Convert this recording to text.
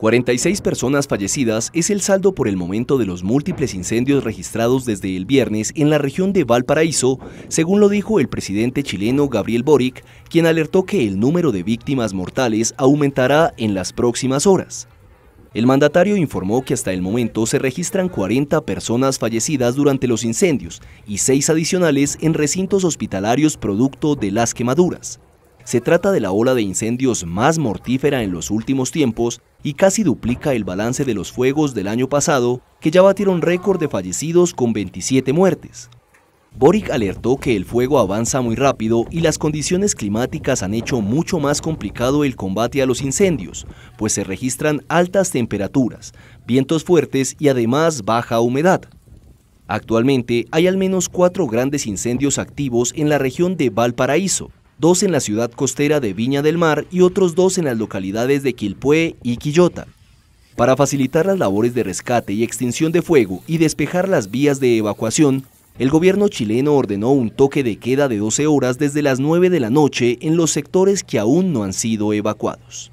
46 personas fallecidas es el saldo por el momento de los múltiples incendios registrados desde el viernes en la región de Valparaíso, según lo dijo el presidente chileno Gabriel Boric, quien alertó que el número de víctimas mortales aumentará en las próximas horas. El mandatario informó que hasta el momento se registran 40 personas fallecidas durante los incendios y 6 adicionales en recintos hospitalarios producto de las quemaduras. Se trata de la ola de incendios más mortífera en los últimos tiempos y casi duplica el balance de los fuegos del año pasado, que ya batieron récord de fallecidos con 27 muertes. Boric alertó que el fuego avanza muy rápido y las condiciones climáticas han hecho mucho más complicado el combate a los incendios, pues se registran altas temperaturas, vientos fuertes y además baja humedad. Actualmente hay al menos cuatro grandes incendios activos en la región de Valparaíso, dos en la ciudad costera de Viña del Mar y otros dos en las localidades de Quilpué y Quillota. Para facilitar las labores de rescate y extinción de fuego y despejar las vías de evacuación, el gobierno chileno ordenó un toque de queda de 12 horas desde las 9 de la noche en los sectores que aún no han sido evacuados.